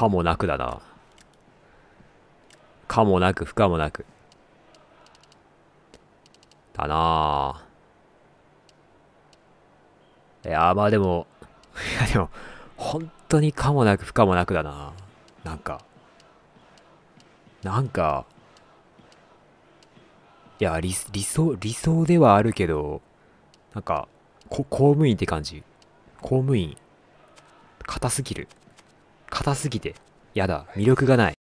かもなくだな。かもなく、不可もなく。だなぁ。いやまあでも、いやでも、本当にかもなく、不可もなくだななんか。なんか、いや理、理想、理想ではあるけど、なんか、こ公務員って感じ。公務員。硬すぎる。硬すぎて。やだ、魅力がない。